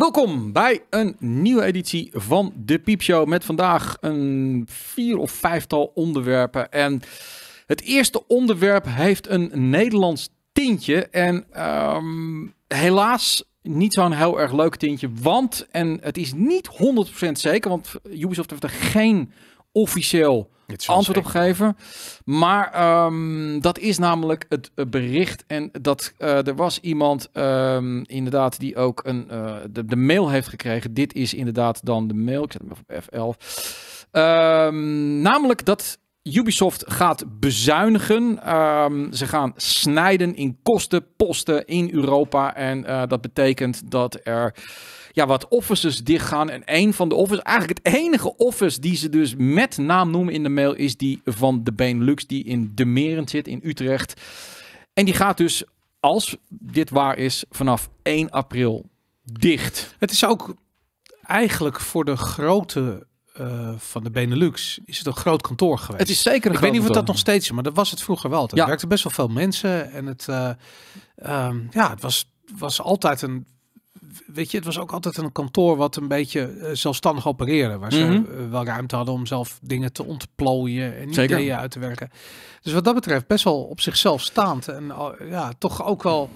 Welkom bij een nieuwe editie van de Piepshow met vandaag een vier of vijftal onderwerpen. En het eerste onderwerp heeft een Nederlands tintje en ehm, helaas niet zo'n heel erg leuk tintje, want, en het is niet 100% zeker, want Ubisoft heeft er geen officieel antwoord op geven. Maar ehm, dat is namelijk het eh, bericht. En dat eh, er was iemand ehm, inderdaad die ook een, eh, de, mail heeft gekregen. Dit is inderdaad dan de mail. Ik zet hem even op F11. Ehm, namelijk dat Ubisoft gaat bezuinigen. ze gaan snijden in kosten, posten in Europa. En dat betekent dat er ja, wat offices dichtgaan. En een van de offices, eigenlijk het enige office die ze dus met naam noemen in de mail, is die van de Benelux, die in De Merend zit in Utrecht. En die gaat dus, als dit waar is, vanaf 1 april dicht. Het is ook eigenlijk voor de grote eh, van de Benelux is het een groot kantoor geweest. Het is zeker een Ik weet niet of dat nog steeds is, maar dat was het vroeger wel. Er ja. werkten best wel veel mensen en het, eh, ehm, ja, het was, was altijd een weet je, het was ook altijd een kantoor wat een beetje eh, zelfstandig opereerde. Waar ze mhm. eh, wel ruimte hadden om zelf dingen te ontplooien en ideeën uit te werken. Dus wat dat betreft best wel op zichzelf staand. En ja, toch ook wel...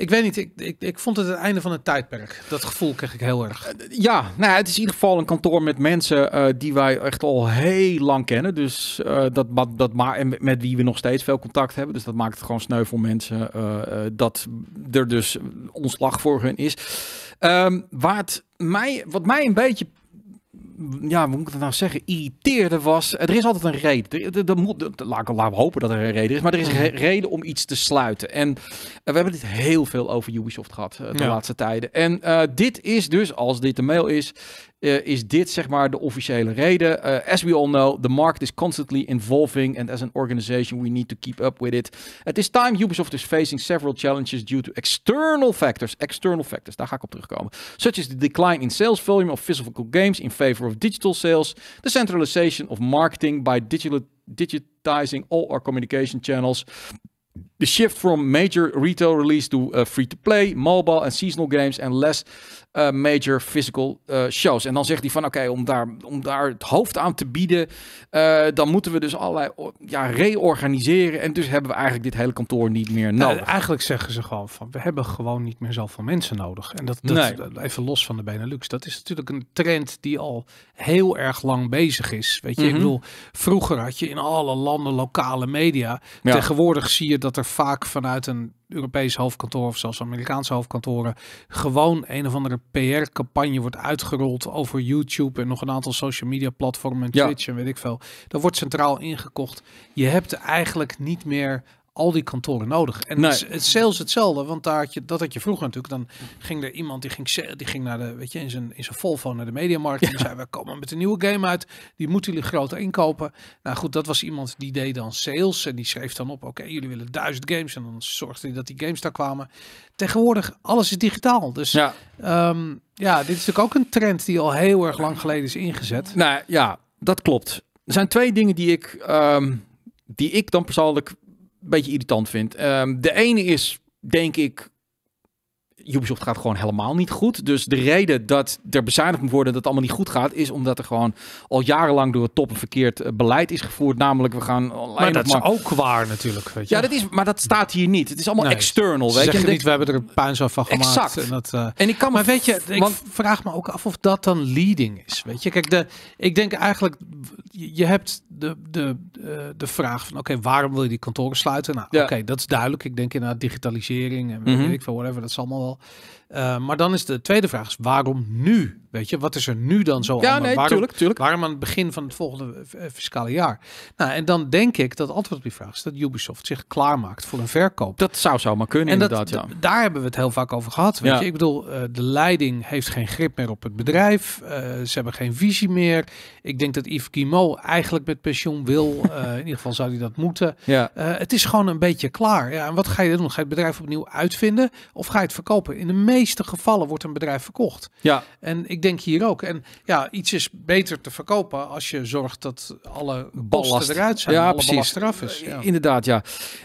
Ik weet niet, ik, ik, ik vond het het einde van het tijdperk. Dat gevoel kreeg ik heel erg. Eh, ja, nou, het is in ieder geval een kantoor met mensen eh, die wij echt al heel lang kennen. Dus uh, dat, dat en met, wie we nog steeds veel contact hebben. Dus dat maakt het gewoon sneu voor mensen dat er dus ontslag voor hun is. Um, waar het mij, wat mij een beetje ja, hoe moet ik het nou zeggen, irriteerde was. Er is altijd een reden. Er, moet, laten we hopen dat er een reden is, maar er is mhm. een reden om iets te sluiten. En eh, we hebben dit heel veel over Ubisoft gehad eh, de laatste tijden. En eh, dit is dus, als dit de mail is, eh, is dit zeg maar de officiële reden. Eh, as we all know, the market is constantly evolving and as an organization we need to keep up with it. At this time, Ubisoft is facing several challenges due to external factors. External factors, daar ga ik op terugkomen. Such as the decline in sales volume of physical games in favor of digital sales, the centralization of marketing by digital digitizing all our communication channels, de shift from major retail release to uh, free-to-play, mobile en seasonal games en less uh, major physical uh, shows. En dan zegt hij van oké, om, daar, om daar het hoofd aan te bieden, dan moeten we dus allerlei ja, reorganiseren. En dus hebben we eigenlijk dit hele kantoor niet meer nou, nodig. Nou, eigenlijk zeggen ze gewoon van we hebben gewoon niet meer zoveel mensen nodig. En dat, dat nee. even los van de Benelux, dat is natuurlijk een trend die al heel erg lang bezig is. Weet je, ik mhm. bedoel, vroeger had je in alle landen lokale media. Tegenwoordig zie je dat er vaak vanuit een Europees hoofdkantoor of zelfs Amerikaanse hoofdkantoren gewoon een of andere PR-campagne wordt uitgerold over YouTube en nog een aantal social media platformen, Twitch ja. en weet ik veel. Dat wordt centraal ingekocht. Je hebt eigenlijk niet meer al die kantoren nodig. En nee. het sales hetzelfde, want daar had je, dat had je vroeger natuurlijk. Dan ging er iemand die ging, die ging naar de, weet je, in zijn, in zijn Volvo naar de mediamarkt. Ja. En zei, we komen met een nieuwe game uit. Die moeten jullie groot inkopen. Nou goed, dat was iemand die deed dan sales. En die schreef dan op, oké, jullie willen duizend games. En dan zorgde hij dat die games daar kwamen. Tegenwoordig, alles is digitaal. Dus ja, ehm, ja dit is natuurlijk ook een trend die al heel erg lang geleden is ingezet. Nou ja, dat klopt. Er zijn twee dingen die ik... Ehm, die ik dan persoonlijk beetje irritant vind. Ehm, de ene is, denk ik, Ubisoft gaat gewoon helemaal niet goed. Dus de reden dat er bezuinigd moet worden dat het allemaal niet goed gaat, is omdat er gewoon al jarenlang door het top verkeerd eh, beleid is gevoerd. Namelijk, we gaan Maar dat is ook waar natuurlijk. Weet je. Ja, dat is, maar dat staat hier niet. Het is allemaal external. Weet je niet, we hebben er een zo van gemaakt. Exact. En, dat, eh, ik kan maar weet je, ik vraag me ook af of dat dan leading is. Weet je, kijk, de, ik denk eigenlijk, je hebt de, de, eh, de vraag van oké, waarom wil je die kantoren sluiten? Nou, oké, dat is duidelijk. Ik denk inderdaad digitalisering en mhm. weet ik veel, whatever, dat is allemaal wel well Eh, maar dan is de tweede vraag: is waarom nu? Weet je, wat is er nu dan zo aan? waarom, waarom aan het begin van het volgende eh, eh, fiscale jaar? Nou, en dan denk ik dat antwoord op die vraag is dat Ubisoft zich klaarmaakt voor een verkoop. Dat zou zou maar kunnen, inderdaad. ja. Daar hebben we het heel vaak over gehad. Weet je? Ik bedoel, de leiding heeft geen grip meer op het bedrijf. ze hebben geen visie meer. Ik denk dat Yves Guillemot eigenlijk met pensioen wil. in ieder geval zou hij dat moeten. Ja. het is gewoon een beetje klaar. Ja, en wat ga je doen? Ga je het bedrijf opnieuw uitvinden? Of ga je het verkopen in de meeste meeste gevallen wordt een bedrijf verkocht. Ja. En ik denk hier ook. En ja, iets is beter te verkopen als je zorgt dat alle ballast eruit zijn. Ja, precies. ballast eraf is. Ja. Inderdaad, ja.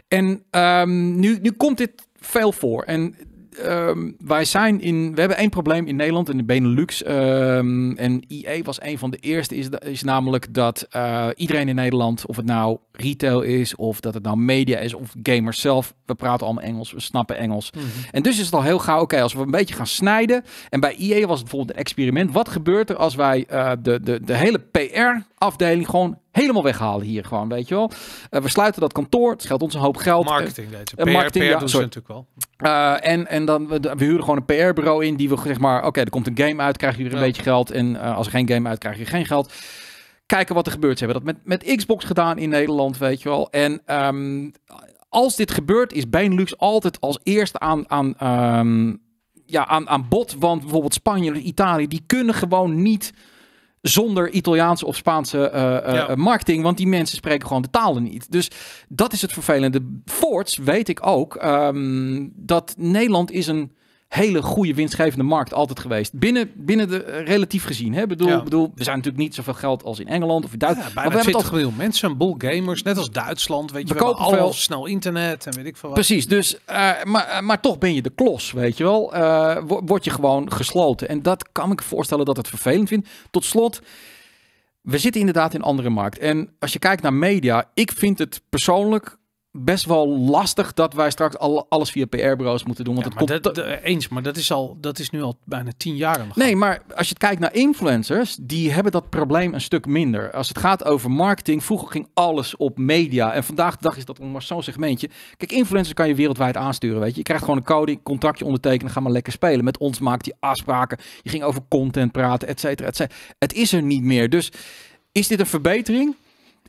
En ehm, nu, nu komt dit veel voor. En Ehm, wij zijn in, we hebben één probleem in Nederland, in de Benelux. Ehm, en IE was een van de eerste, is, is namelijk dat eh, iedereen in Nederland, of het nou retail is, of dat het nou media is, of gamers zelf, we praten allemaal Engels, we snappen Engels. Mhm. En dus is het al heel gauw, oké, als we een beetje gaan snijden. En bij IE was het bijvoorbeeld een experiment. Wat gebeurt er als wij eh, de, de, de hele PR afdeling gewoon helemaal weghalen hier gewoon, weet je wel. Eh, we sluiten dat kantoor, het scheelt ons een hoop geld. Marketing, deze. Eh, marketing, PR ja, doen natuurlijk wel. Eh, en, en dan, we, we huren gewoon een PR-bureau in die we zeg maar, oké, er komt een game uit, krijg je er een beetje geld. En als er geen game uit, krijg je geen geld. Kijken wat er gebeurt. Ze hebben dat met, met Xbox gedaan in Nederland, weet je wel. En ehm, als dit gebeurt, is Benelux altijd als eerste aan... aan ehm, ja, aan, aan bod, want bijvoorbeeld Spanje en Italië, die kunnen gewoon niet zonder Italiaanse of Spaanse uh, marketing. Want die mensen spreken gewoon de talen niet. Dus dat is het vervelende. Voorts weet ik ook ehm, dat Nederland is een hele goede winstgevende markt altijd geweest. Binnen, binnen de eh, relatief gezien. Hè? Bedoel, bedoel, we zijn natuurlijk niet zoveel geld als in Engeland of in Duitsland. maar we hebben toch miljoen mensen, een boel gamers, net als Duitsland. Weet je, we, we kopen snel internet en weet ik veel wat. Precies, dus, eh, maar, eh, maar toch ben je de klos, weet je wel. Uh, word je gewoon gesloten. En dat kan ik voorstellen dat het vervelend vindt. Tot slot, we zitten inderdaad in een andere markt. En als je kijkt naar media, ik vind het persoonlijk best wel lastig dat wij straks al, alles via PR-bureaus moeten doen. Want het komt dat, eens, maar dat is, al, dat is nu al bijna tien jaar. nog. nee, maar als je kijkt naar influencers, die hebben dat probleem een stuk minder. Als het gaat over marketing, vroeger ging alles op media. En vandaag de dag is dat om maar zo'n segmentje. Kijk, influencers kan je wereldwijd aansturen, weet je. Je krijgt gewoon een coding contractje ondertekenen, ga maar lekker spelen. Met ons maakt die afspraken. Je ging over content praten, et cetera, et cetera. Het is er niet meer. Dus is dit een verbetering?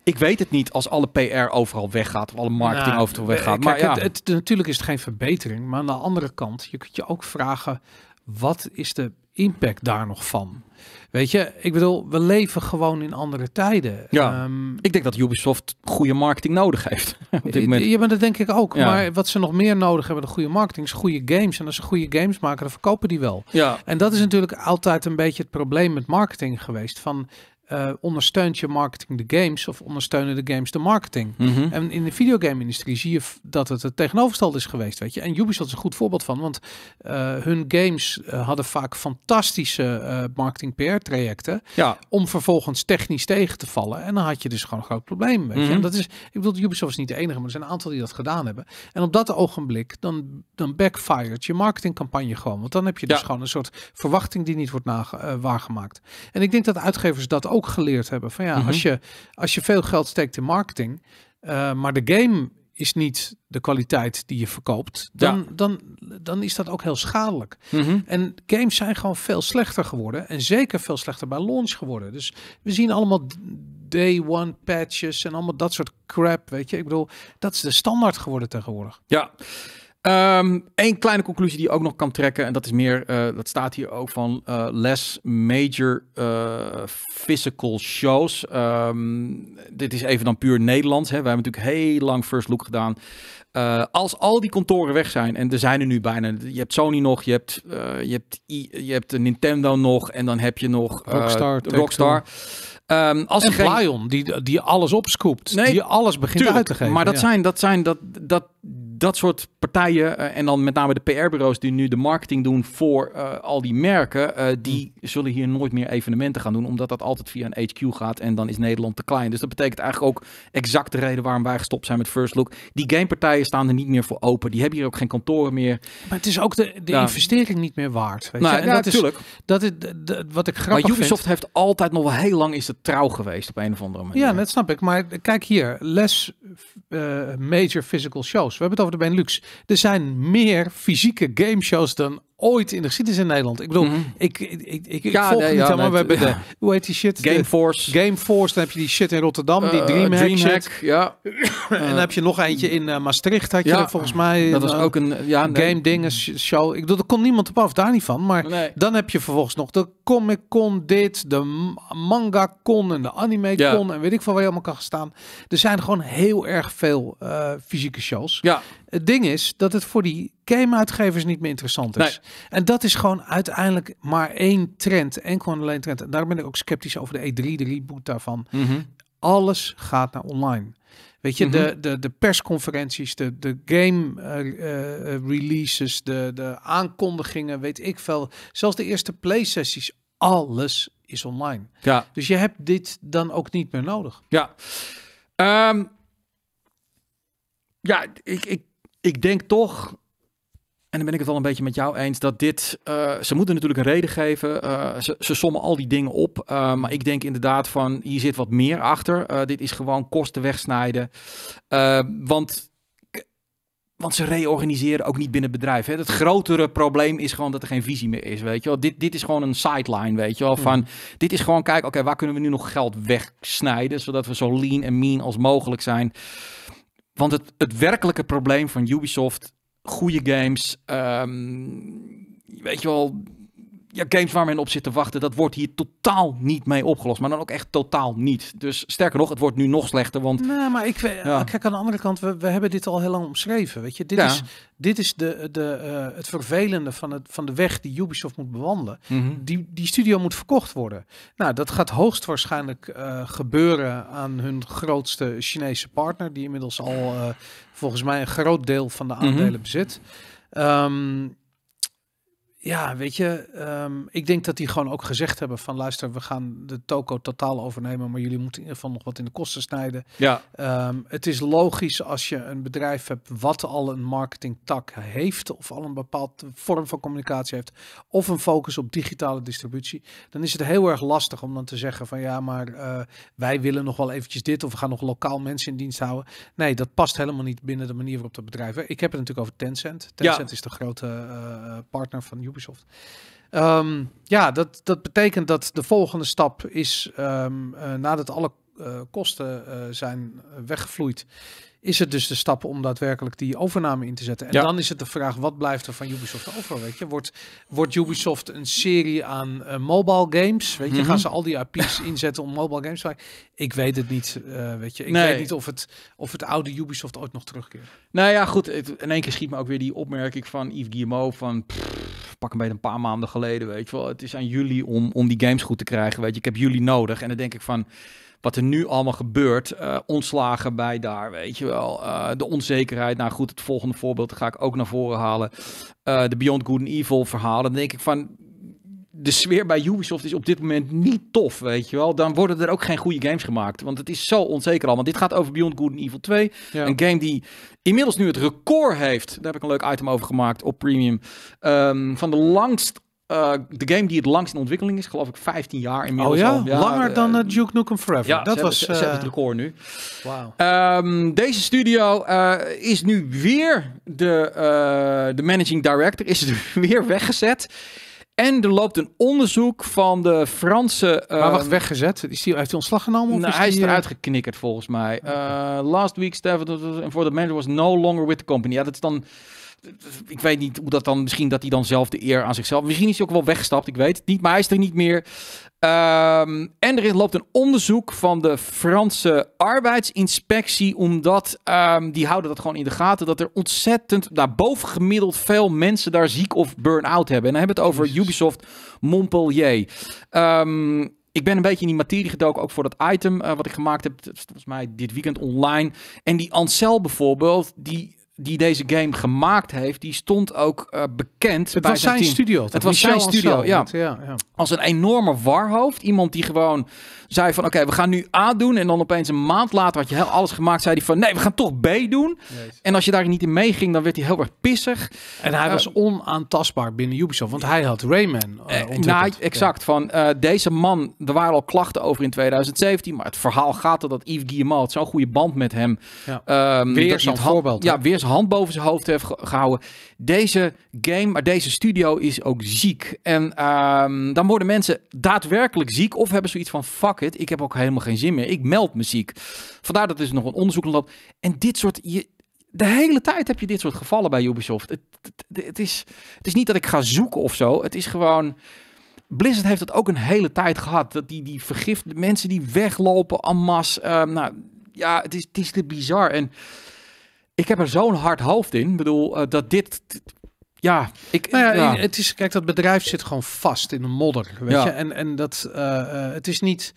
Ik weet het niet als alle PR overal weggaat, of alle marketing nou, overal weggaat. Eh, maar ja. Het, het, natuurlijk is het geen verbetering, maar aan de andere kant, je kunt je ook vragen, wat is de impact daar nog van? Weet je, ik bedoel, we leven gewoon in andere tijden. Ja, ehm, ik denk dat Ubisoft goede marketing nodig heeft. Op dit Ja, maar dat denk ik ook. Maar wat ze nog meer nodig hebben de goede marketing, is goede games. En als ze goede games maken, dan verkopen die wel. Ja. En dat is natuurlijk altijd een beetje het probleem met marketing geweest. Van uh, ondersteunt je marketing de games of ondersteunen de games de marketing. Mhm. En in de videogame-industrie zie je dat het het tegenovergestelde is geweest, weet je. En Ubisoft is een goed voorbeeld van, want eh, hun games eh, hadden vaak fantastische marketing PR-trajecten ja. om vervolgens technisch tegen te vallen. En dan had je dus gewoon een groot probleem, weet je. Mhm. En dat is, ik bedoel, Ubisoft is niet de enige, maar er zijn een aantal die dat gedaan hebben. En op dat ogenblik, dan, dan backfired je marketingcampagne gewoon, want dan heb je dus gewoon een soort verwachting die niet wordt waargemaakt. En ik denk dat uitgevers dat ook ook geleerd hebben. Van ja, mhm. als, je, als je veel geld steekt in marketing, eh, maar de game is niet de kwaliteit die je verkoopt, dan, dan, dan is dat ook heel schadelijk. Mhm. En games zijn gewoon veel slechter geworden en zeker veel slechter bij launch geworden. Dus we zien allemaal day one patches en allemaal dat soort crap, weet je. Ik bedoel, dat is de standaard geworden tegenwoordig. Ja. Eén ehm, kleine conclusie die je ook nog kan trekken, en dat is meer, eh, dat staat hier ook van eh, less major eh, physical shows. Ehm, dit is even dan puur Nederlands. Hè. We hebben natuurlijk heel lang first look gedaan. als al die kantoren weg zijn, en er zijn er nu bijna. Je hebt Sony nog, je hebt, je hebt, je hebt Nintendo nog, en dan heb je nog Rockstar. Rockstar. Ehm, als en Lion, die, die alles opscoopt. Nee, die alles begint uit te geven. Maar dat, zijn, dat, zijn, dat, dat, dat soort partijen eh, en dan met name de PR-bureaus die nu de marketing doen voor eh, al die merken, eh, die mm. zullen hier nooit meer evenementen gaan doen, omdat dat altijd via een HQ gaat en dan is Nederland te klein. Dus dat betekent eigenlijk ook exact de reden waarom wij gestopt zijn met First Look. Die gamepartijen staan er niet meer voor open. Die hebben hier ook geen kantoren meer. Maar het is ook de, de investering niet meer waard. Weet nou, je? En natuurlijk. dat is wat ik grappig Maar Ubisoft heeft altijd nog wel heel lang is het trouw geweest op een of andere manier. Ja, dat snap ik. Maar kijk hier, les major physical shows. We hebben het over de Benelux. Er zijn meer fysieke gameshows dan ooit in de geschiedenis in Nederland. Ik bedoel, mhm. ik, ik, ik, ik, ja, volg niet ja, we hebben de, hoe heet die shit? Gameforce. Gameforce, dan heb je die shit in Rotterdam, die eh, Dreamhack, Dreamhack ja. en dan heb je nog eentje in eh, Maastricht, had je volgens mij. Dat was eh, ook een ja, game dingen show. Ik bedoel, er kon niemand op af, daar niet van. Maar dan heb je vervolgens nog de Comic Con dit, de Manga Con en de Anime Con en weet ik van waar je allemaal kan gaan staan. Er zijn gewoon heel erg veel fysieke shows. Ja. Het ding is dat het voor die game-uitgevers niet meer interessant is. En dat is gewoon uiteindelijk maar één trend. Enkel en alleen trend. En daarom ben ik ook sceptisch over de E3, de reboot daarvan. Mhm. Alles gaat naar online. Weet je, de, mhm. de, de persconferenties, de, de game eh, eh, releases, de, de aankondigingen, weet ik veel. Zelfs de eerste play-sessies, alles is online. Ja. Dus je hebt dit dan ook niet meer nodig. Ja. Ehm, ja, ik, ik ik denk toch en dan ben ik het wel een beetje met jou eens dat dit. Eh, ze moeten natuurlijk een reden geven. Eh, ze, ze, sommen al die dingen op. Eh, maar ik denk inderdaad van hier zit wat meer achter. dit is gewoon kosten wegsnijden. want. Want ze reorganiseren ook niet binnen het bedrijf. Hè. Het grotere probleem is gewoon dat er geen visie meer is. Weet je wel. Dit, dit is gewoon een sideline. Weet je wel. Van, hmm. Dit is gewoon kijken, oké, waar kunnen we nu nog geld wegsnijden? Zodat we zo lean en mean als mogelijk zijn. Want het, het werkelijke probleem van Ubisoft, goede games, ehm, weet je wel, ja, games waar men op zit te wachten, dat wordt hier totaal niet mee opgelost. Maar dan ook echt totaal niet. Dus sterker nog, het wordt nu nog slechter. Want, nee, maar ik, ja. kijk, aan de andere kant, we, we hebben dit al heel lang omschreven. Weet je, dit ja. is, dit is de, de, uh, het vervelende van, het, van de weg die Ubisoft moet bewandelen. Mhm. die, die studio moet verkocht worden. Nou, dat gaat hoogstwaarschijnlijk uh, gebeuren aan hun grootste Chinese partner, die inmiddels al eh, volgens mij een groot deel van de mhm. aandelen bezit. Ehm, ja, weet je, ehm, ik denk dat die gewoon ook gezegd hebben van luister, we gaan de toko totaal overnemen, maar jullie moeten in ieder geval nog wat in de kosten snijden. Ja. Ehm, het is logisch als je een bedrijf hebt wat al een marketingtak heeft of al een bepaalde vorm van communicatie heeft of een focus op digitale distributie, dan is het heel erg lastig om dan te zeggen van ja, maar eh, wij willen nog wel eventjes dit of we gaan nog lokaal mensen in dienst houden. Nee, dat past helemaal niet binnen de manier waarop dat bedrijf. Ik heb het natuurlijk over Tencent. Tencent is de grote eh, partner van Ubisoft. Ubisoft. Ehm, ja, dat, dat betekent dat de volgende stap is, ehm, eh, nadat alle eh, kosten eh, zijn weggevloeid, is het dus de stap om daadwerkelijk die overname in te zetten. En dan is het de vraag, wat blijft er van Ubisoft over? Weet je? Wordt, wordt Ubisoft een serie aan mobile games? Weet je? Mhm. Gaan ze al die IP's inzetten om mobile games te maken? Ik weet het niet, weet je. Ik weet niet of het, of het oude Ubisoft ooit nog terugkeert. Nou ja, goed. Het, in één keer schiet me ook weer die opmerking van Yves Guillemot van... Pff, pak een beetje een paar maanden geleden, weet je wel. Het is aan jullie om, om die games goed te krijgen, weet je. Ik heb jullie nodig. En dan denk ik van, wat er nu allemaal gebeurt, eh, ontslagen bij daar, weet je wel. Eh, de onzekerheid, nou goed, het volgende voorbeeld ga ik ook naar voren halen. Eh, de Beyond Good and Evil verhalen, dan denk ik van de sfeer bij Ubisoft is op dit moment niet tof, weet je wel. Dan worden er ook geen goede games gemaakt. Want het is zo onzeker Want Dit gaat over Beyond Good and Evil 2. Een game die inmiddels nu het record heeft. Daar heb ik een leuk item over gemaakt op Premium. Ehm, van de langst eh, de game die het langst in ontwikkeling is, geloof ik 15 jaar inmiddels. Oh ja? Al, ja Langer dan uh, Duke Nukem Forever. Ja, dat was ze hebben het record nu. Ehm, deze studio is nu weer de, de managing director, is er weer weggezet. En er loopt een onderzoek van de Franse. Uh, maar wacht, eh, weggezet? Is heeft hij ontslag genomen? Of nou, is hij is eh, eruit uh... geknikkerd volgens mij. Eh, last week, Stefan, for the manager was no longer with the company. Ja, dat is dan ik weet niet hoe dat dan. Misschien dat hij dan zelf de eer aan zichzelf. Misschien is hij ook wel weggestapt, ik weet het niet. Maar hij is er niet meer. Ehm, en er loopt een onderzoek van de Franse arbeidsinspectie. Omdat ehm, die houden dat gewoon in de gaten. Dat er ontzettend daar nou, boven gemiddeld veel mensen daar ziek of burn-out hebben. En dan hebben we het over Ubisoft Montpellier. Ehm, ik ben een beetje in die materie gedoken, ook voor dat item eh, wat ik gemaakt heb. volgens mij dit weekend online. En die Ansel bijvoorbeeld, die die deze game gemaakt heeft, die stond ook eh, bekend. Het bij was zijn, team. studio. Het, was zijn studio, ja. ja, ja. Als een enorme warhoofd. Iemand die gewoon zei van, oké, we gaan nu A doen. En dan opeens een maand later had je heel alles gemaakt. Zei hij van, nee, we gaan toch B doen. En als je daar niet in meeging, dan werd hij heel erg pissig. En hij eh, was onaantastbaar binnen Ubisoft. Want hij had Rayman uh, exact. Van, deze man, er waren al klachten over in 2017. Maar het verhaal gaat er dat Yves Guillemot zo'n goede band met hem... Ja. Ehm, weer zo'n voorbeeld. Ja, weer hand boven zijn hoofd heeft gehouden. Deze game, maar deze studio is ook ziek. En ehm, dan worden mensen daadwerkelijk ziek of hebben zoiets van fuck it, ik heb ook helemaal geen zin meer. Ik meld me ziek. Vandaar dat is dus nog een onderzoek loopt. En dit soort, je, de hele tijd heb je dit soort gevallen bij Ubisoft. Het, het, is, het is niet dat ik ga zoeken of zo. Het is gewoon. Blizzard heeft het ook een hele tijd gehad. Dat die, die vergifte mensen die weglopen en masse. Ehm, nou ja, het is, het is te bizar. En ik heb er zo'n hard hoofd in. Ik bedoel, eh, dat dit... Ja, ik, nou ja, Het is, kijk, dat bedrijf zit gewoon vast in de modder. Weet je? En, en dat, eh, eh, het is niet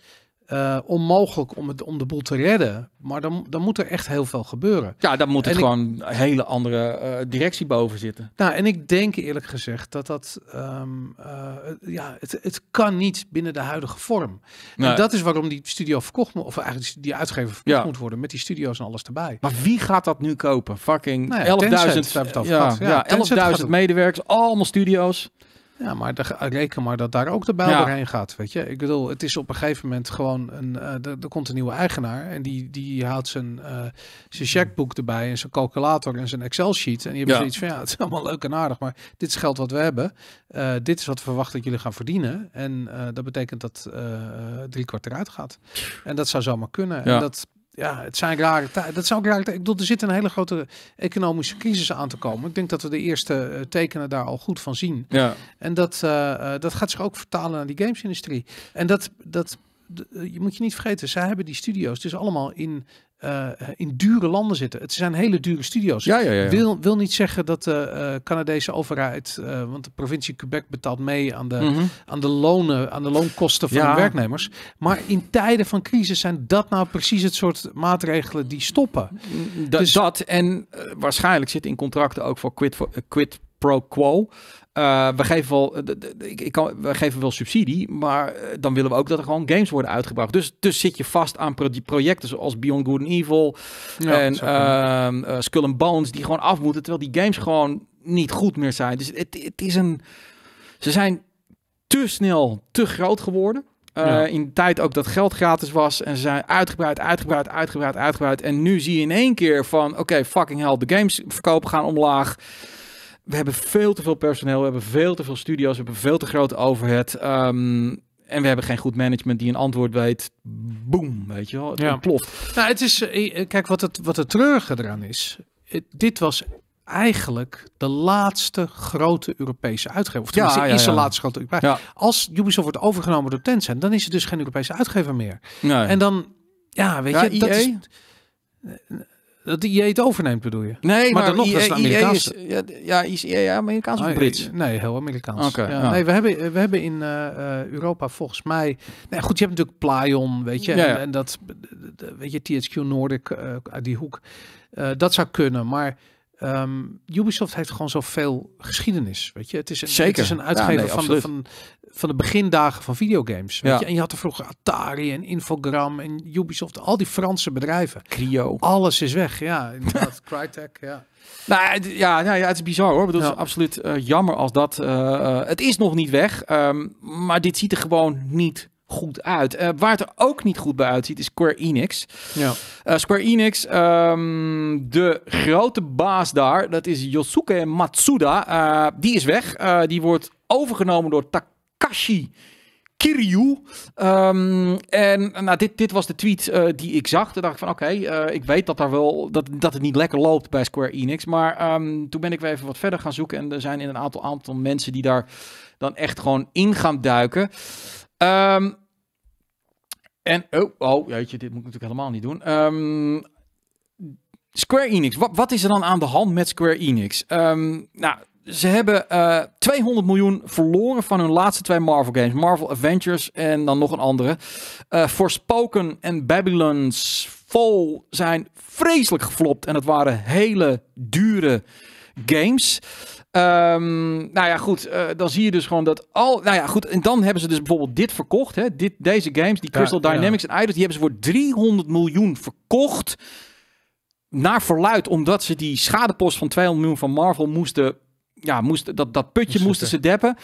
uh, onmogelijk om, het, om de boel te redden. Maar dan, dan moet er echt heel veel gebeuren. Ja, dan moet er gewoon een hele andere eh, directie boven zitten. Nou, en ik denk eerlijk gezegd dat dat... Ehm, eh, ja, het, het kan niet binnen de huidige vorm. En dat is waarom die studio verkocht moet... Of eigenlijk die uitgever verkocht ja. moet worden. Met die studio's en alles erbij. Maar wie gaat dat nu kopen? Fucking nou ja, 11.000... ja 11.000 medewerkers, allemaal studio's. Ja, maar de, ah, reken maar dat daar ook de bijl ja. doorheen gaat, weet je. Ik bedoel, het is op een gegeven moment gewoon een... Eh, er, komt een nieuwe eigenaar en die, die haalt zijn, eh, zijn checkboek erbij en zijn calculator en zijn Excel-sheet. En je hebben ja. zoiets van, ja, het is allemaal leuk en aardig, maar dit is geld wat we hebben. Eh, dit is wat we verwachten dat jullie gaan verdienen. En dat betekent dat drie kwart eruit gaat. En dat zou zomaar kunnen. En dat ja, het zijn rare tijden. Dat zou ik rare Ik bedoel, er zit een hele grote economische crisis aan te komen. Ik denk dat we de eerste eh, tekenen daar al goed van zien. Ja. En dat, eh, eh, dat gaat zich ook vertalen naar die gamesindustrie. En dat, dat eh, je moet je niet vergeten, zij hebben die studio's dus allemaal in, eh, eh, in dure landen zitten. Het zijn hele dure studio's. Ja, ja, ja. Wil, wil niet zeggen dat de Canadese overheid, want de provincie Quebec betaalt mee aan de, mhm. aan de lonen, aan de loonkosten van de werknemers. Maar in tijden van crisis zijn dat nou precies het soort maatregelen die stoppen. Dat, dus, dat en waarschijnlijk zit in contracten ook voor quit voor quit pro quo. Eh, we, geven wel, eh, ik, ik kan, we geven wel subsidie, maar eh, dan willen we ook dat er gewoon games worden uitgebracht. Dus, dus zit je vast aan pro projecten zoals Beyond Good and Evil en ehm, Skull and Bones, die gewoon af moeten, terwijl die games gewoon niet goed meer zijn. Dus het, het is een... Ze zijn te snel te groot geworden. In de tijd ook dat geld gratis was. En ze zijn uitgebreid, uitgebreid, uitgebreid, uitgebreid. En nu zie je in één keer van... Oké, fucking hell, de games verkopen gaan omlaag we hebben veel te veel personeel, we hebben veel te veel studio's, we hebben veel te grote overhead. Ehm, en we hebben geen goed management die een antwoord weet. Boom, weet je wel. ja. Ontploft. Nou, het is, eh, eh, kijk, wat het, wat het treurige eraan is. dit was eigenlijk de laatste grote Europese uitgever. Of tenminste, ja, ja, is de laatste grote uitgever. Als Ubisoft wordt overgenomen door Tencent, dan is het dus geen Europese uitgever meer. Nee. En dan, ja, weet je, EA? dat e is... Dat IE het overneemt bedoel je? Nee, maar, dan nog, e e dat e is ja, ja, is Amerikaans ah, Brits? Nee, heel Amerikaans. ja. Nee, we hebben, we hebben in eh, eh, Europa volgens mij... Nee, goed, je hebt natuurlijk Playon, weet je. en, en, dat, weet je, THQ Nordic eh, uit die hoek. dat zou kunnen, maar Ehm, Ubisoft heeft gewoon zoveel geschiedenis. Weet je, het is een, Zeker. Het is een uitgever van, de, van, van de begindagen van videogames. Weet je? En je had er vroeger Atari en Infogram en Ubisoft, al die Franse bedrijven. Cryo. Alles is weg, ja. Crytek, ja. Nou ja, nou ja, het is bizar hoor. Ik bedoel, het is absoluut eh, jammer als dat. Eh, eh, het is nog niet weg, ehm, maar dit ziet er gewoon niet goed uit. Eh, waar het er ook niet goed bij uitziet is Square Enix. Ja. Eh, Square Enix, ehm, de grote baas daar, dat is Yosuke Matsuda. Eh, die is weg. die wordt overgenomen door Takashi. Kiryu. Ehm, en nou, dit, dit was de tweet die ik zag. Toen dacht ik van oké, ik weet dat, daar wel, dat, dat het niet lekker loopt bij Square Enix. Maar ehm, toen ben ik weer even wat verder gaan zoeken. En er zijn in een aantal, aantal mensen die daar dan echt gewoon in gaan duiken. En, oh, oh jeetje, dit moet ik natuurlijk helemaal niet doen. Ehm, Square Enix, wat, wat, is er dan aan de hand met Square Enix? Ehm, nou, ze hebben uh, eh, 200 miljoen verloren van hun laatste twee Marvel games. Marvel Adventures en dan nog een andere. Eh, Forspoken en Babylon's Fall zijn vreselijk geflopt. En het waren hele dure games. Ehm, nou ja, goed. Eh, dan zie je dus gewoon dat al. Nou ja, goed. En dan hebben ze dus bijvoorbeeld dit verkocht. Hè, dit, deze games, die Crystal Dynamics en Idols, die hebben ze voor 300 miljoen verkocht. Naar verluid, omdat ze die schadepost van 200 miljoen van Marvel moesten. Ja, moesten, dat, dat putje moesten ze deppen.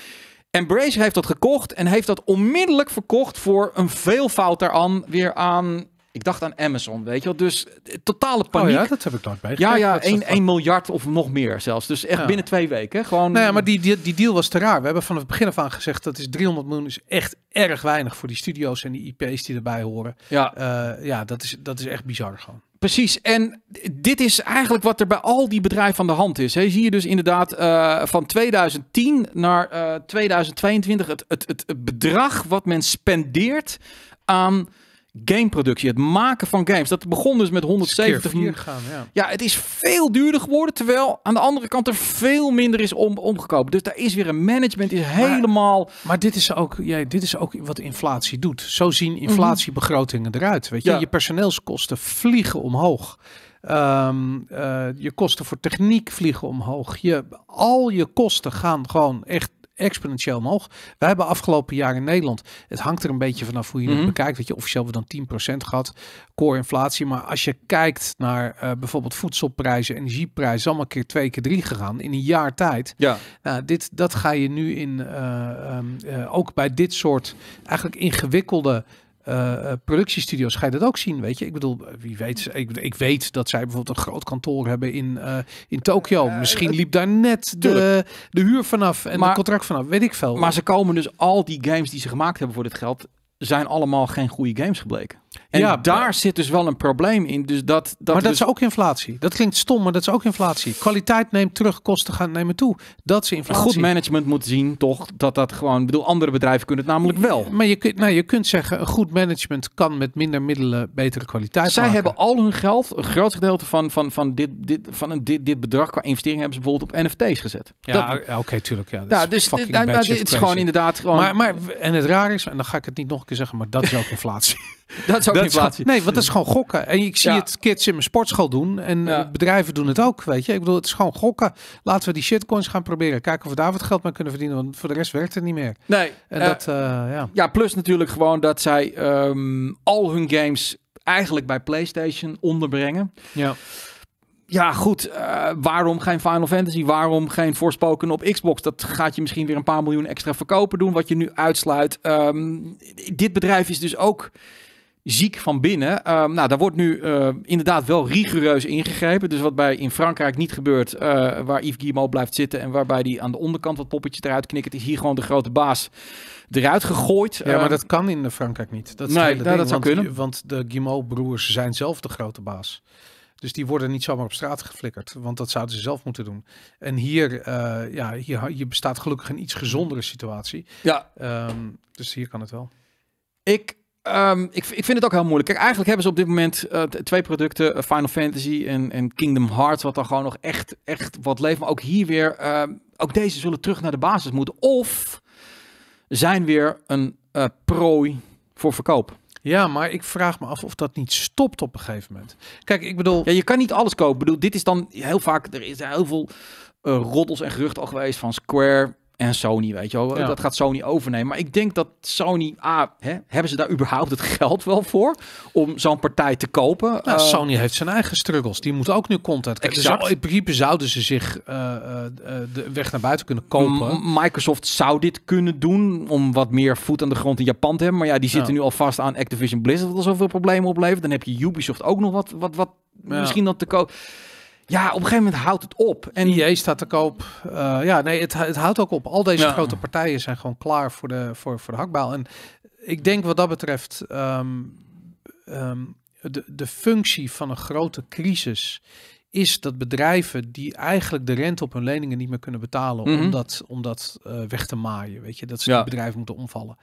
Embracer heeft dat gekocht en heeft dat onmiddellijk verkocht voor een veelvoud daaraan weer aan ik dacht aan Amazon, weet je wel. Dus eh, totale paniek. Oh ja, dat heb ik nooit bij. Ja, ja, 1, 1 miljard of nog meer zelfs. Dus echt binnen twee weken. Gewoon... Nee, nou maar die, die, die, deal was te raar. We hebben van het begin af aan gezegd... dat is 300 miljoen is echt erg weinig... voor die studio's en die IP's die erbij horen. Ja, eh, ja dat, is, dat is echt bizar gewoon. Precies, en dit is eigenlijk wat er bij al die bedrijven aan de hand is. He, zie je dus inderdaad eh, van 2010 naar 2022 het, het, het bedrag wat men spendeert aan gameproductie, het maken van games. Dat begon dus met 170 miljoen. Ja. ja. het is veel duurder geworden, terwijl aan de andere kant er veel minder is om, omgekomen. Dus daar is weer een management is helemaal. Maar dit is ook, jij, dit is ook wat inflatie doet. Zo zien mhm. inflatiebegrotingen eruit. Weet je, je personeelskosten vliegen omhoog. Ehm, eh, je kosten voor techniek vliegen omhoog. Je, al je kosten gaan gewoon echt exponentieel omhoog. We hebben afgelopen jaar in Nederland, het hangt er een beetje vanaf hoe je het mhm. bekijkt, dat je, officieel we dan 10% gehad core inflatie. Maar als je kijkt naar eh, bijvoorbeeld voedselprijzen, energieprijzen, allemaal keer twee keer drie gegaan in een jaar tijd. Ja. Nou, dit, dat ga je nu in, eh, ehm, eh, ook bij dit soort eigenlijk ingewikkelde eh, eh, productiestudio's ga je dat ook zien, weet je. Ik bedoel, wie weet, ik, ik weet dat zij bijvoorbeeld een groot kantoor hebben in, eh, in Tokio. Misschien liep daar net de, de huur vanaf en maar, het contract vanaf, weet ik veel. Maar ze komen dus, al die games die ze gemaakt hebben voor dit geld, zijn allemaal geen goede games gebleken ja, daar zit dus wel een probleem in. Dus dat, dat maar dat dus- is ook inflatie. Dat klinkt stom, maar dat is ook inflatie. Kwaliteit neemt terug, kosten gaan nemen toe. Dat is inflatie. Goed management moet zien toch dat dat gewoon... Ik bedoel, andere bedrijven kunnen het namelijk wel. Maar je, kunt, nou, je kunt zeggen, een goed management kan met minder middelen betere kwaliteit Zij hebben al hun geld, een groot gedeelte van, van, van, dit, dit, van een, dit, dit bedrag qua investering... hebben ze bijvoorbeeld op NFT's gezet. Ja, oké, tuurlijk. Ja, dus het nou, nou, is gewoon inderdaad gewoon... Maar, maar, en het raar is, en dan ga ik het niet nog een keer zeggen... maar dat is ook inflatie. Dat is ook dat nee, want dat is gewoon gokken. En ik zie het kids in mijn sportschool doen. En eh, bedrijven doen het ook, weet je. Ik bedoel, het is gewoon gokken. Laten we die shitcoins gaan proberen. Kijken of we daar wat geld mee kunnen verdienen. Want voor de rest werkt het niet meer. Nee. En eh, dat, eh, ja. ja, plus natuurlijk gewoon dat zij ehm, al hun games eigenlijk bij PlayStation onderbrengen. Ja ja, goed. waarom geen Final Fantasy? Waarom geen voorspoken op Xbox? Dat gaat je misschien weer een paar miljoen extra verkopen doen, wat je nu uitsluit. Ehm, dit bedrijf is dus ook ziek van binnen. Ehm, nou, daar wordt nu eh, inderdaad wel rigoureus ingegrepen. Dus wat bij in Frankrijk niet gebeurt, eh, waar Yves Guillemot blijft zitten en waarbij die aan de onderkant wat poppetje eruit knikt, is hier gewoon de grote baas eruit gegooid. Ja, maar ehm, dat kan in Frankrijk niet. Dat is nee, hele nou, dat want, kunnen. Want de Guillemot-broers zijn zelf de grote baas. Dus die worden niet zomaar op straat geflikkerd, want dat zouden ze zelf moeten doen. En hier, eh, ja, hier, bestaat gelukkig een iets gezondere situatie. Ja. Ehm, dus hier kan het wel. Ik Ehm, ik, ik, vind het ook heel moeilijk. Kijk, eigenlijk hebben ze op dit moment eh, twee producten: eh, Final Fantasy en, en, Kingdom Hearts, wat dan gewoon nog echt, echt wat leeft. Maar ook hier weer, ehm, ook deze zullen terug naar de basis moeten. Of zijn weer een eh, prooi voor verkoop. Ja, maar ik vraag me af of dat niet stopt op een gegeven moment. Kijk, ik bedoel. Ja, je kan niet alles kopen. Ik bedoel, dit is dan heel vaak. Er is heel veel roddels en geruchten al geweest van Square en Sony, weet je wel. Dat gaat Sony overnemen. Maar ik denk dat Sony... a, hè, hebben ze daar überhaupt het geld wel voor? Om zo'n partij te kopen? Eh, Sony heeft zijn eigen struggles. Die moet ook nu content krijgen. Dus in principe zouden ze zich eh, eh, de weg naar buiten kunnen kopen. Microsoft zou dit kunnen doen. Om wat meer voet aan de grond in Japan te hebben. Maar ja, die zitten nu al vast aan Activision Blizzard. Dat zoveel problemen oplevert. Dan heb je Ubisoft ook nog wat... wat, wat Misschien dat te kopen. Ja, op een gegeven moment houdt het op. En IE staat te koop. Eh, ja, nee, het, het, houdt ook op. Al deze grote partijen zijn gewoon klaar voor de, voor, voor de hakbaal. En ik denk wat dat betreft, ehm, ehm, de, de functie van een grote crisis is dat bedrijven die eigenlijk de rente op hun leningen niet meer kunnen betalen omdat -hmm. om dat, eh, weg te maaien, weet je, dat ze ja. die bedrijven moeten omvallen.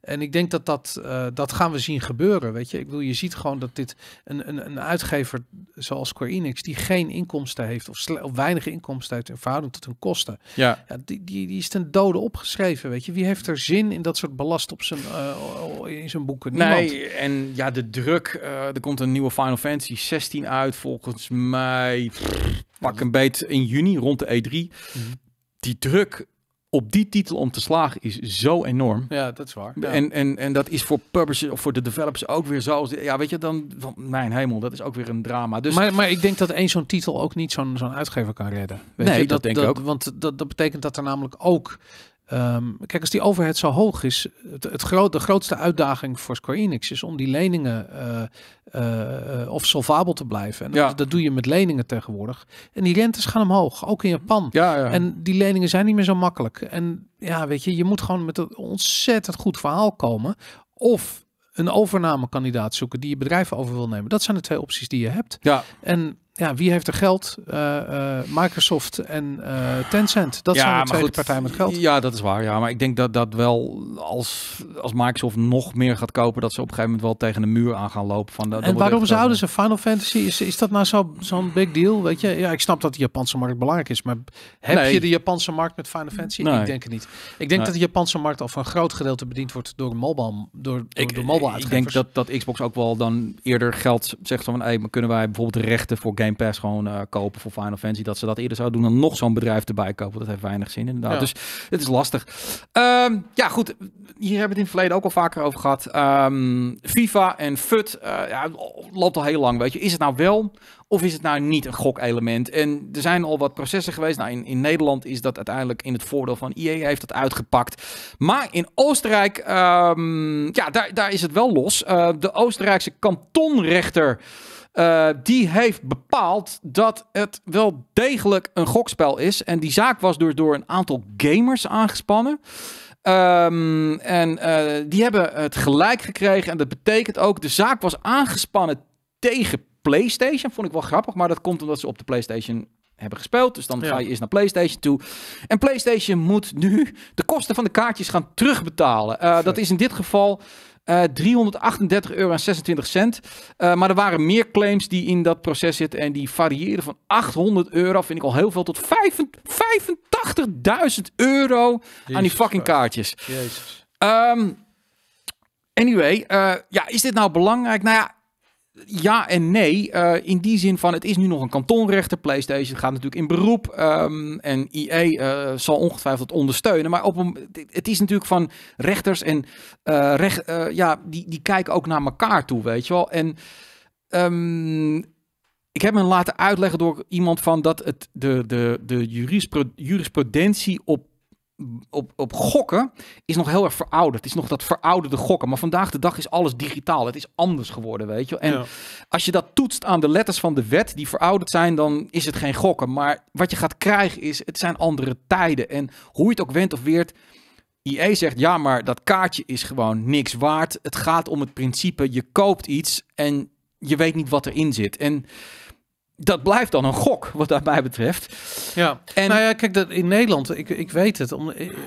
En ik denk dat dat, eh, dat gaan we zien gebeuren, weet je. Ik bedoel, je ziet gewoon dat dit een, een, een uitgever zoals Square Enix, die geen inkomsten heeft of, of weinig inkomsten heeft in verhouding tot hun kosten, ja. ja. die, die, die is ten dode opgeschreven, weet je. Wie heeft er zin in dat soort belast op zijn, eh, in zijn boeken? Nee, en ja, de druk, er komt een nieuwe Final Fantasy 16 uit volgens mij pak een beet in juni rond de E3. Die druk op die titel om te slagen is zo enorm. Ja, dat is waar. En, en, en dat is voor publishers of voor de developers ook weer zo. Ja, weet je, dan mijn hemel, dat is ook weer een drama. Dus, maar, maar ik denk dat één zo'n titel ook niet zo'n zo'n uitgever kan redden. Weet nee, Dat, dat, denk ik ook. Want dat, dat betekent dat er namelijk ook Ehm, kijk, als die overheid zo hoog is, het, het de grootste uitdaging voor Square Enix is om die leningen eh, eh, of solvabel te blijven. En ja. dat, doe je met leningen tegenwoordig. En die rentes gaan omhoog, ook in Japan. Ja, ja. En die leningen zijn niet meer zo makkelijk. En ja, weet je, je moet gewoon met een ontzettend goed verhaal komen. Of een overnamekandidaat zoeken die je bedrijf over wil nemen. Dat zijn de twee opties die je hebt. Ja. En ja, wie heeft er geld? Eh, eh, Microsoft en eh, Tencent. Dat zijn de twee partijen met geld. Ja, dat is waar. Ja, maar ik denk dat dat wel als, als Microsoft nog meer gaat kopen, dat ze op een gegeven moment wel tegen de muur aan gaan lopen. Van de, en waarom zouden ze Final Fantasy? Is, is dat nou zo'n big deal? Weet je, ja, ik snap dat de Japanse markt belangrijk is, maar heb je de Japanse markt met Final Fantasy? Nee. Ik denk het niet. Ik denk dat de Japanse markt al van een groot gedeelte bediend wordt door mobile. Door, door, ik, mobile uitgevers. ik denk dat, dat Xbox ook wel dan eerder geld zegt van, hey, maar kunnen wij bijvoorbeeld rechten voor game pers gewoon eh, kopen voor Final Fantasy. Dat ze dat eerder zouden doen dan nog zo'n bedrijf erbij kopen. Dat heeft weinig zin inderdaad. Dus het is lastig. Ehm, ja, goed. Hier hebben we het in het verleden ook al vaker over gehad. Um, FIFA en FUT eh, ja, loopt al heel lang, weet je. Is het nou wel of is het nou niet een gokelement? En er zijn al wat processen geweest. Nou, in, in Nederland is dat uiteindelijk in het voordeel van IE heeft dat uitgepakt. Maar in Oostenrijk, ehm, ja, daar, daar is het wel los. Eh, de Oostenrijkse kantonrechter eh, die heeft bepaald dat het wel degelijk een gokspel is. En die zaak was dus door een aantal gamers aangespannen. Ehm, en eh, die hebben het gelijk gekregen. En dat betekent ook, de zaak was aangespannen tegen PlayStation. Vond ik wel grappig, maar dat komt omdat ze op de PlayStation hebben gespeeld. Dus dan ga je eerst naar PlayStation toe. En PlayStation moet nu de kosten van de kaartjes gaan terugbetalen. Eh, dat is in dit geval 338,26 eh, 338 euro en 26 cent. Eh, maar er waren meer claims die in dat proces zitten. En die variëren van 800 euro, vind ik al heel veel, tot 85.000 euro aan die fucking kaartjes. Jezus. Ehm, anyway, eh, ja, is dit nou belangrijk? Nou ja, ja en nee. Eh, in die zin van het is nu nog een kantonrechter. PlayStation gaat natuurlijk in beroep. Ehm, en EA eh, zal ongetwijfeld ondersteunen. Maar op het is natuurlijk van rechters en eh, recht, ja, die, die kijken ook naar elkaar toe, weet je wel. En ehm, ik heb me laten uitleggen door iemand van dat het de, de, de jurisprudentie op op, op gokken is nog heel erg verouderd. Het is nog dat verouderde gokken. Maar vandaag de dag is alles digitaal. Het is anders geworden, weet je. En als je dat toetst aan de letters van de wet die verouderd zijn, dan is het geen gokken. Maar wat je gaat krijgen is, het zijn andere tijden. En hoe je het ook went of weert, IE zegt ja, maar dat kaartje is gewoon niks waard. Het gaat om het principe, je koopt iets en je weet niet wat erin zit. En dat blijft dan een gok, wat dat mij betreft. Ja, en, nou ja, kijk, dat in Nederland, ik, ik weet het, eh,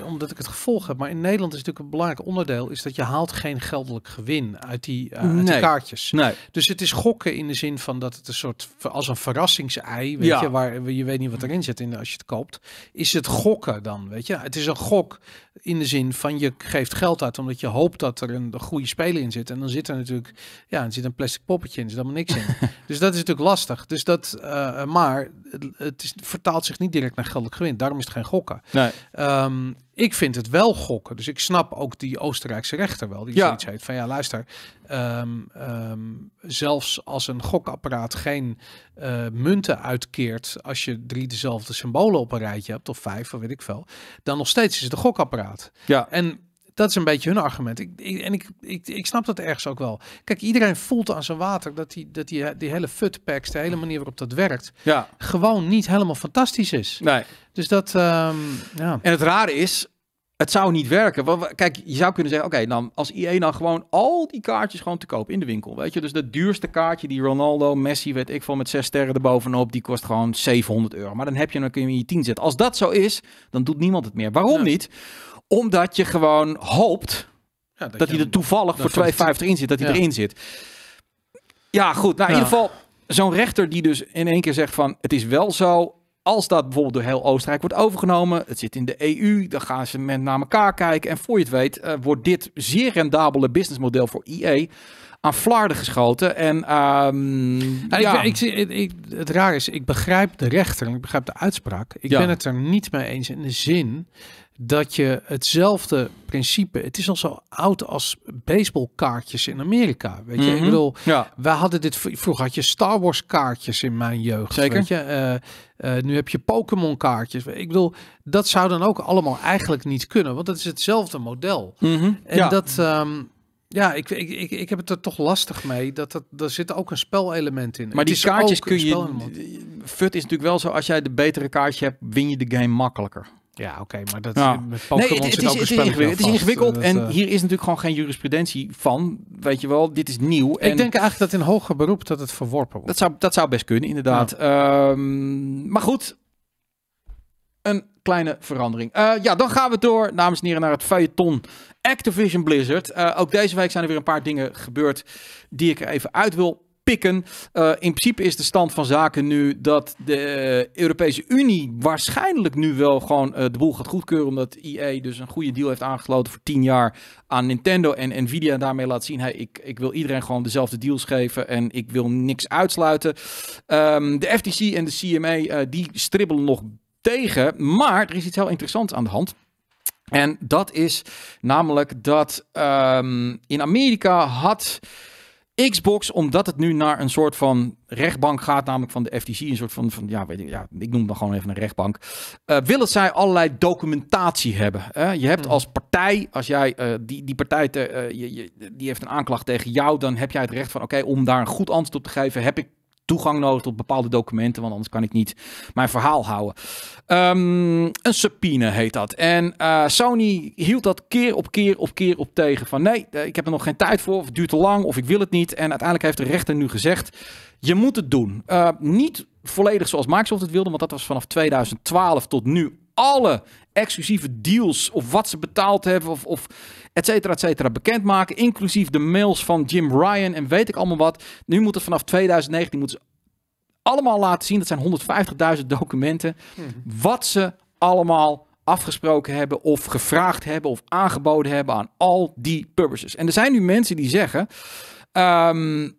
omdat ik het gevolg heb, maar in Nederland is natuurlijk een belangrijk onderdeel, is dat je haalt geen geldelijk gewin uit die, eh, die kaartjes. Dus het is gokken in de zin van dat het een soort, als een verrassingsei, weet je, waar je weet niet wat erin zit in, als je het koopt, is het gokken dan, weet je. Het is een gok in de zin van je geeft geld uit omdat je hoopt dat er een goede speler in zit. En dan zit er natuurlijk, ja, er zit een plastic poppetje in, er zit helemaal niks in. dus dat is natuurlijk lastig. Dus dat, eh, maar het, het vertaalt zich niet direct naar geldelijk gewin. Daarom is het geen gokken. Nee. Ehm, ik vind het wel gokken. Dus ik snap ook die Oostenrijkse rechter wel. Die ja. zoiets heeft van ja, luister. Ehm, ehm, zelfs als een gokapparaat geen eh, munten uitkeert. Als je drie dezelfde symbolen op een rijtje hebt. Of vijf, of weet ik veel. Dan nog steeds is het een gokapparaat. Ja. En dat is een beetje hun argument. Ik, en ik, ik, ik snap dat ergens ook wel. Kijk, iedereen voelt aan zijn water dat die, dat die, hele futpacks, de hele manier waarop dat werkt, gewoon niet helemaal fantastisch is. Nee. Dus dat. Ehm, ja. En het rare is, het zou niet werken. Want, kijk, je zou kunnen zeggen, oké, dan als IE dan gewoon al die kaartjes gewoon te koop in de winkel, weet je. Dus dat duurste kaartje die Ronaldo, Messi, weet ik van met zes sterren erbovenop, die kost gewoon 700 euro. Maar dan heb je, dan kun je in je tien zetten. Als dat zo is, dan doet niemand het meer. Waarom niet? Omdat je gewoon hoopt ja, dat, hij er toevallig voor 2,50 in zit, dat hij erin zit. Ja, goed. Nou, in ieder geval, zo'n rechter die dus in één keer zegt van... het is wel zo, als dat bijvoorbeeld door heel Oostenrijk wordt overgenomen, het zit in de EU, dan gaan ze met naar elkaar kijken. En voor je het weet, eh, wordt dit zeer rendabele businessmodel voor IE aan vlaarden geschoten. En um, ja, Ik, ik, het raar is, ik begrijp de rechter en ik begrijp de uitspraak. Ik ben het er niet mee eens in de zin dat je hetzelfde principe, het is al zo oud als baseballkaartjes in Amerika. Weet je, ik mhm. bedoel, ja. wij hadden dit vroeger had je Star Wars kaartjes in mijn jeugd. Zeker. Weet je, eh, eh, nu heb je Pokémon kaartjes. Ik bedoel, dat zou dan ook allemaal eigenlijk niet kunnen, want dat is hetzelfde model. Mhm. En ja. dat. Ehm, ja, ik, ik, ik, ik, heb het er toch lastig mee. Dat, dat, daar zit ook een spelelement in. Maar die kaartjes kun je... Fut is natuurlijk wel zo, als jij de betere kaartje hebt, win je de game makkelijker. Ja, oké, maar dat met Pokémon nee, het, is, het, ingewikkeld. Het is ingewikkeld en eh, hier is natuurlijk gewoon geen jurisprudentie van. Weet je wel, dit is nieuw. En ik denk eigenlijk dat in hoger beroep dat het verworpen wordt. Dat zou, dat zou best kunnen, inderdaad. Ehm, maar goed, een kleine verandering. Eh, ja, dan gaan we door, dames en heren, naar het feuilleton Activision Blizzard. Eh, ook deze week zijn er weer een paar dingen gebeurd die ik er even uit wil pikken. Eh, in principe is de stand van zaken nu dat de Europese Unie waarschijnlijk nu wel gewoon eh, de boel gaat goedkeuren. Omdat EA dus een goede deal heeft aangesloten voor 10 jaar aan Nintendo en Nvidia. Daarmee laat zien, hey, ik, ik wil iedereen gewoon dezelfde deals geven en ik wil niks uitsluiten. Ehm, de FTC en de CMA eh, die stribbelen nog tegen. Maar er is iets heel interessants aan de hand. En dat is namelijk dat ehm, in Amerika had Xbox, omdat het nu naar een soort van rechtbank gaat, namelijk van de FTC, een soort van, van ja, weet ik, ja, ik noem het gewoon even een rechtbank, uh, willen zij allerlei documentatie hebben. Hè? Je hebt mhm. als partij, als jij eh, die, die partij, eh, je, die heeft een aanklacht tegen jou, dan heb jij het recht van, oké, om daar een goed antwoord op te geven, heb ik toegang nodig tot bepaalde documenten, want anders kan ik niet mijn verhaal houden. Ehm, een subpoena heet dat. En eh, Sony hield dat keer op keer op keer op tegen. Van nee, eh, ik heb er nog geen tijd voor, of het duurt te lang, of ik wil het niet. En uiteindelijk heeft de rechter nu gezegd, je moet het doen. Eh, niet volledig zoals Microsoft het wilde, want dat was vanaf 2012 tot nu alle exclusieve deals of wat ze betaald hebben of, of et cetera, et cetera, bekendmaken. Inclusief de mails van Jim Ryan en weet ik allemaal wat. Nu moet het vanaf 2019 moeten ze allemaal laten zien. Dat zijn 150.000 documenten. Wat ze allemaal afgesproken hebben of gevraagd hebben of aangeboden hebben aan al die publishers. En er zijn nu mensen die zeggen... Ehm,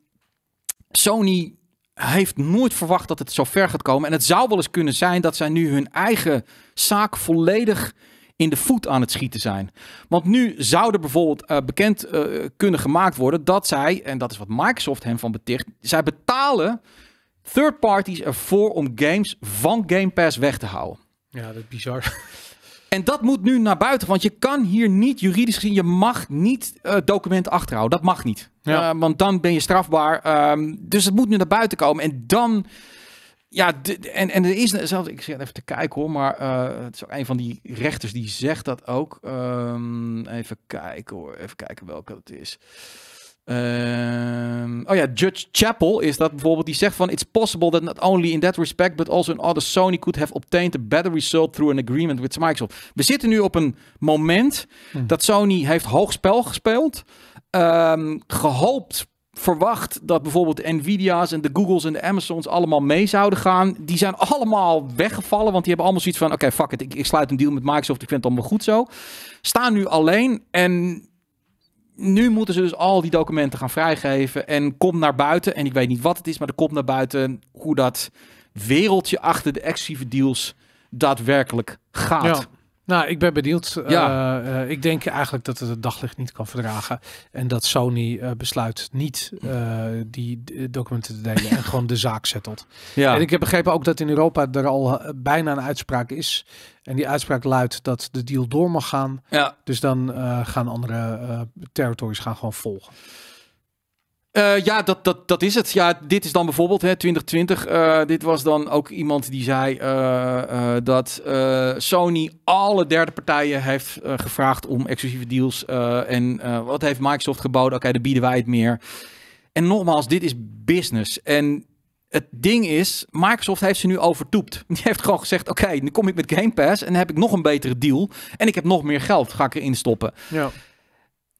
Sony hij heeft nooit verwacht dat het zo ver gaat komen. En het zou wel eens kunnen zijn dat zij nu hun eigen zaak volledig in de voet aan het schieten zijn. Want nu zou er bijvoorbeeld eh, bekend eh, kunnen gemaakt worden dat zij, en dat is wat Microsoft hem van beticht, zij betalen third parties ervoor om games van Game Pass weg te houden. Ja, dat is bizar. En dat moet nu naar buiten, want je kan hier niet juridisch gezien, je mag niet uh, document achterhouden. Dat mag niet, ja. Eh, want dan ben je strafbaar. Ehm, dus het moet nu naar buiten komen en dan... Ja, en, en er is zelfs, ik zit even te kijken hoor, maar eh, het is ook een van die rechters die zegt dat ook. Ehm, even kijken hoor, even kijken welke het is. Ehm, oh ja, Judge Chapel is dat bijvoorbeeld. Die zegt van... It's possible that not only in that respect... but also in other Sony could have obtained a better result... through an agreement with Microsoft. We zitten nu op een moment... Hmm. dat Sony heeft hoogspel gespeeld. Um, gehoopt verwacht dat bijvoorbeeld Nvidia's en de Googles en de Amazons allemaal mee zouden gaan. Die zijn allemaal weggevallen, want die hebben allemaal zoiets van: oké, fuck it, ik, ik, sluit een deal met Microsoft, ik vind het allemaal goed zo. Staan nu alleen en nu moeten ze dus al die documenten gaan vrijgeven. En kom naar buiten, en ik weet niet wat het is, maar er komt naar buiten hoe dat wereldje achter de exclusieve deals daadwerkelijk gaat. Ja. Nou, ik ben benieuwd. Eh, eh, ik denk eigenlijk dat het het daglicht niet kan verdragen. En dat Sony eh, besluit niet die documenten te delen en gewoon de zaak zettelt. En ik heb begrepen ook dat in Europa er al bijna een uitspraak is. En die uitspraak luidt dat de deal door mag gaan. Ja. Dus dan gaan andere territories gaan gewoon volgen. Eh, ja, dat, dat, dat is het. Ja, dit is dan bijvoorbeeld hè, 2020. Eh, dit was dan ook iemand die zei eh, dat Sony alle derde partijen heeft gevraagd om exclusieve deals. en wat heeft Microsoft geboden? Oké, dan bieden wij het meer. En nogmaals, dit is business. En het ding is, Microsoft heeft ze nu overtoept. Die heeft gewoon gezegd: Oké, nu kom ik met Game Pass en dan heb ik nog een betere deal. En ik heb nog meer geld, ga ik erin stoppen. Ja.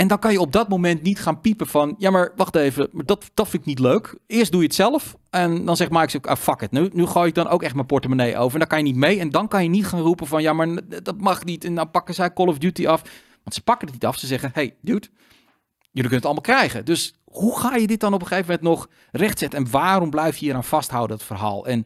En dan kan je op dat moment niet gaan piepen van... ja, maar wacht even, dat, dat vind ik niet leuk. Eerst doe je het zelf en dan zegt Mike, ah, fuck it. Nu, nu gooi ik dan ook echt mijn portemonnee over. En dan kan je niet mee. En dan kan je niet gaan roepen van... ja, maar dat mag niet. En dan pakken zij Call of Duty af. Want ze pakken het niet af. Ze zeggen, hey, dude, jullie kunnen het allemaal krijgen. Dus hoe ga je dit dan op een gegeven moment nog rechtzetten? En waarom blijf je hier aan vasthouden, dat verhaal? En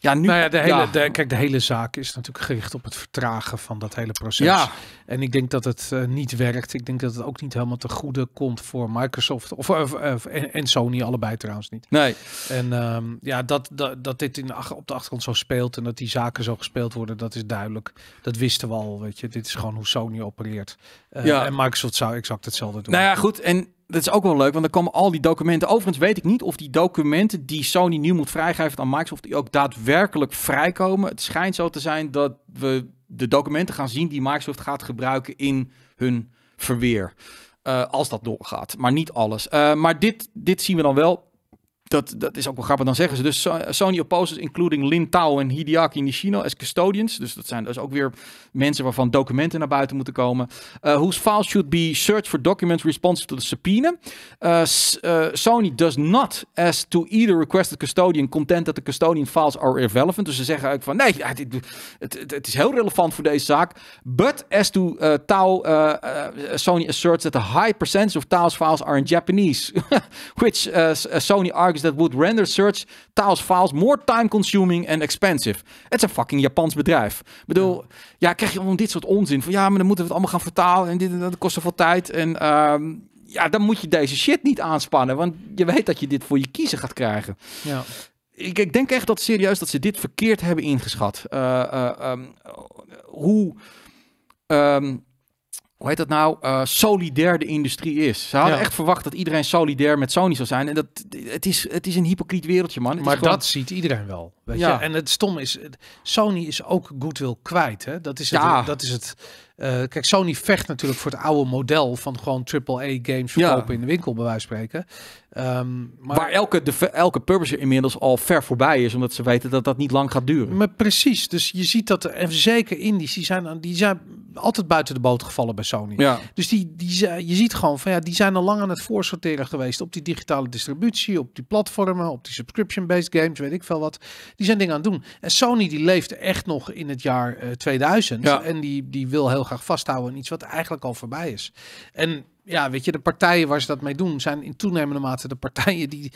ja, nu, nou ja, de hele, De, kijk, de hele zaak is natuurlijk gericht op het vertragen van dat hele proces. Ja. En ik denk dat het eh, niet werkt. Ik denk dat het ook niet helemaal te goede komt voor Microsoft of, en, Sony, allebei trouwens niet. Nee. En ehm, ja, dat, dat, dit in, op de achtergrond zo speelt en dat die zaken zo gespeeld worden, dat is duidelijk. Dat wisten we al, weet je. Dit is gewoon hoe Sony opereert. Eh, ja. En Microsoft zou exact hetzelfde doen. Nou ja, goed. En dat is ook wel leuk, want dan komen al die documenten. Overigens weet ik niet of die documenten die Sony nu moet vrijgeven aan Microsoft, die ook daadwerkelijk vrijkomen. Het schijnt zo te zijn dat we de documenten gaan zien die Microsoft gaat gebruiken in hun verweer. Eh, als dat doorgaat, maar niet alles. Eh, maar dit, dit zien we dan wel dat, dat is ook wel grappig. Dan zeggen ze dus Sony opposes including Lin Tao en Hideaki Nishino as custodians. Dus dat zijn dus ook weer mensen waarvan documenten naar buiten moeten komen. Eh, whose files should be searched for documents responsive to the subpoena. Eh, eh, Sony does not as to either requested custodian content that the custodian files are irrelevant. Dus ze zeggen ook van nee, het, het, het is heel relevant voor deze zaak. But as to Tao, Sony asserts that a high percentage of Tao's files are in Japanese. which Sony argues dat that would render search tiles files more time consuming and expensive. Het is een fucking Japans bedrijf. Ik bedoel, ja, krijg je om dit soort onzin van ja, maar dan moeten we het allemaal gaan vertalen en dit en dat kost zoveel tijd en ehm, ja, dan moet je deze shit niet aanspannen, want je weet dat je dit voor je kiezen gaat krijgen. Ja. Ik, ik denk echt dat serieus dat ze dit verkeerd hebben ingeschat. Eh, eh, ehm, hoe ehm, hoe heet dat nou, uh, solidair de industrie is. Ze hadden echt verwacht dat iedereen solidair met Sony zou zijn. En dat, het, is, het is een hypocriet wereldje, man. maar dat ziet iedereen wel. ja. En het stom is, Sony is ook goodwill kwijt. Hè? Dat is het. Ja. Dat is het eh, kijk, Sony vecht natuurlijk voor het oude model van gewoon AAA games verkopen in de winkel, bij wijze van spreken. Ehm, maar... Waar elke, de, elke publisher inmiddels al ver voorbij is, omdat ze weten dat dat niet lang gaat duren. Maar precies, dus je ziet dat er, en zeker indies, die zijn, die zijn altijd buiten de boot gevallen bij Sony. Ja. Dus die, die, je ziet gewoon van ja, die zijn al lang aan het voorsorteren geweest op die digitale distributie, op die platformen, op die subscription-based games, weet ik veel wat. Die zijn dingen aan het doen. En Sony die leeft echt nog in het jaar 2000 eh, en die, die wil heel graag vasthouden aan iets wat eigenlijk al voorbij is. En ja, weet je, de partijen waar ze dat mee doen, zijn in toenemende mate de partijen die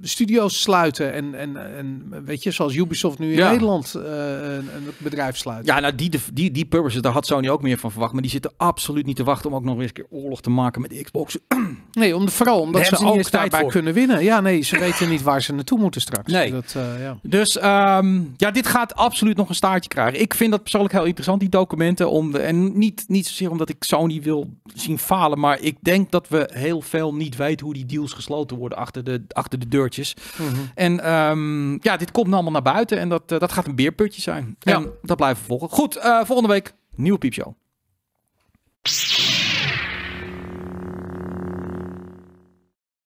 studio's sluiten. En, en, en weet je, zoals Ubisoft nu in Nederland eh, een, een, bedrijf sluit. Ja, nou die, die, die purposes, daar had Sony ook meer van verwacht. Maar die zitten absoluut niet te wachten om ook nog eens een keer oorlog te maken met Xbox. Nee, om, vooral omdat ze, ze ook daarbij voor. kunnen winnen. Ja, nee, ze weten niet waar ze naartoe moeten straks. Nee. Dat, eh, ja. Dus ehm, ja, dit gaat absoluut nog een staartje krijgen. Ik vind dat persoonlijk heel interessant, die documenten. Om de, en niet, niet zozeer omdat ik Sony wil zien falen, maar ik ik denk dat we heel veel niet weten hoe die deals gesloten worden achter de, achter de deurtjes. Mhm. En ehm, ja, dit komt allemaal naar buiten en dat, eh, dat gaat een beerputje zijn. Ja. En dat blijven we volgen. Goed, eh, volgende week nieuwe piepshow.